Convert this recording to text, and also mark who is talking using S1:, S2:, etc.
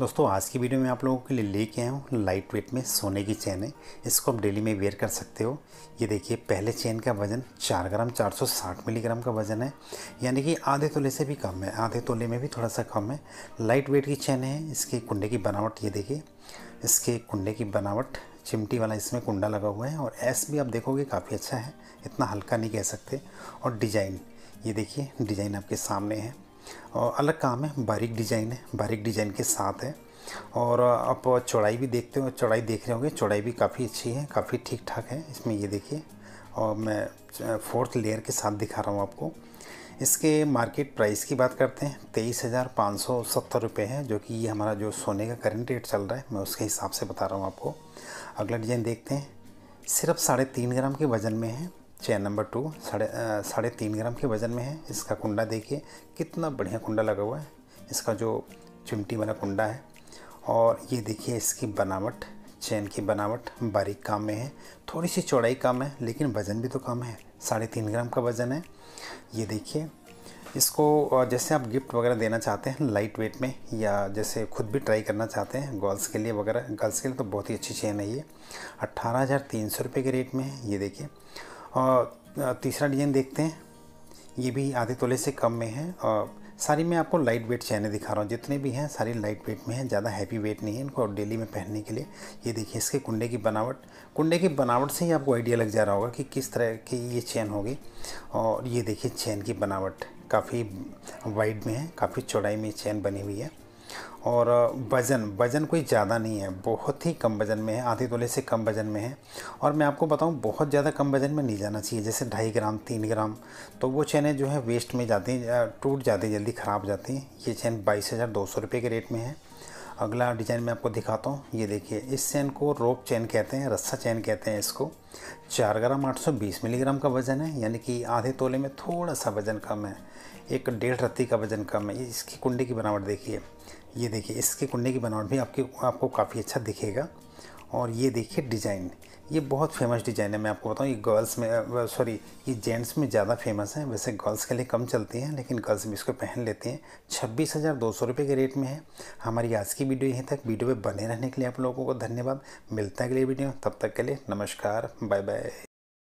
S1: दोस्तों आज की वीडियो में आप लोगों के लिए लेके आया हूँ लाइट वेट में सोने की चेन है इसको आप डेली में वेयर कर सकते हो ये देखिए पहले चेन का वज़न 4 ग्राम 460 मिलीग्राम का वज़न है यानी कि आधे तोले से भी कम है आधे तोले में भी थोड़ा सा कम है लाइट वेट की चेन है इसके कुंडे की बनावट ये देखिए इसके कुंडे की बनावट चिमटी वाला इसमें कुंडा लगा हुआ है और एस भी आप देखोगे काफ़ी अच्छा है इतना हल्का नहीं कह सकते और डिज़ाइन ये देखिए डिज़ाइन आपके सामने है और अलग काम है बारीक डिजाइन है बारीक डिजाइन के साथ है और आप चौड़ाई भी देखते हो चौड़ाई देख रहे होंगे चौड़ाई भी काफ़ी अच्छी है काफ़ी ठीक ठाक है इसमें ये देखिए और मैं फोर्थ लेयर के साथ दिखा रहा हूँ आपको इसके मार्केट प्राइस की बात करते हैं तेईस हज़ार पाँच सौ सत्तर रुपये है जो कि ये हमारा जो सोने का करंट रेट चल रहा है मैं उसके हिसाब से बता रहा हूँ आपको अगला डिज़ाइन देखते हैं सिर्फ साढ़े तीन ग्राम के वज़न में है चैन नंबर टू साढ़े साढ़े तीन ग्राम के वज़न में है इसका कुंडा देखिए कितना बढ़िया कुंडा लगा हुआ है इसका जो चिमटी वाला कुंडा है और ये देखिए इसकी बनावट चैन की बनावट बारीक काम में है थोड़ी सी चौड़ाई कम है लेकिन वज़न भी तो कम है साढ़े तीन ग्राम का वज़न है ये देखिए इसको जैसे आप गिफ्ट वगैरह देना चाहते हैं लाइट वेट में या जैसे खुद भी ट्राई करना चाहते हैं गर्ल्स के लिए वगैरह गर्ल्स के लिए तो बहुत ही अच्छी चेन है ये अट्ठारह हज़ार तीन सौ रुपये के रेट में है ये देखिए और तीसरा डिज़ाइन देखते हैं ये भी आधे तोले से कम में है और सारी मैं आपको लाइट वेट चैने दिखा रहा हूँ जितने भी हैं सारी लाइट वेट में हैं ज़्यादा हैवी वेट नहीं है इनको डेली में पहनने के लिए ये देखिए इसके कुंडे की बनावट कुंडे की बनावट से ही आपको आइडिया लग जा रहा होगा कि किस तरह की ये चैन होगी और ये देखिए चैन की बनावट काफ़ी वाइड में है काफ़ी चौड़ाई में चैन बनी हुई है और वज़न वज़न कोई ज़्यादा नहीं है बहुत ही कम वज़न में है आधे तोले से कम वज़न में है और मैं आपको बताऊं बहुत ज़्यादा कम वज़न में नहीं जाना चाहिए जैसे ढाई ग्राम तीन ग्राम तो वो चैनें जो है वेस्ट में जाती हैं टूट जाती जल्दी ख़राब जाती हैं ये चैन बाईस हज़ार दो सौ रुपये के रेट में है अगला डिज़ाइन मैं आपको दिखाता हूँ ये देखिए इस चैन को रोप चैन कहते हैं रस्सा चैन कहते हैं इसको चार ग्राम आठ सौ बीस मिलीग्राम का वज़न है यानी कि आधे तोले में थोड़ा सा वज़न कम है एक डेढ़ रत्ती का वज़न कम है इसकी कुंडी की बनावट देखिए ये देखिए इसकी कुंडी की बनावट भी आपकी आपको काफ़ी अच्छा दिखेगा और ये देखिए डिज़ाइन ये बहुत फेमस डिज़ाइन है मैं आपको बताऊँ ये गर्ल्स में सॉरी ये जेंट्स में ज़्यादा फेमस है वैसे गर्ल्स के लिए कम चलती है लेकिन गर्ल्स भी इसको पहन लेते हैं छब्बीस हज़ार दो सौ रुपये के रेट में है हमारी आज की वीडियो यहीं तक वीडियो में बने रहने के लिए आप लोगों को धन्यवाद मिलता है अगले वीडियो तब तक के लिए नमस्कार बाय बाय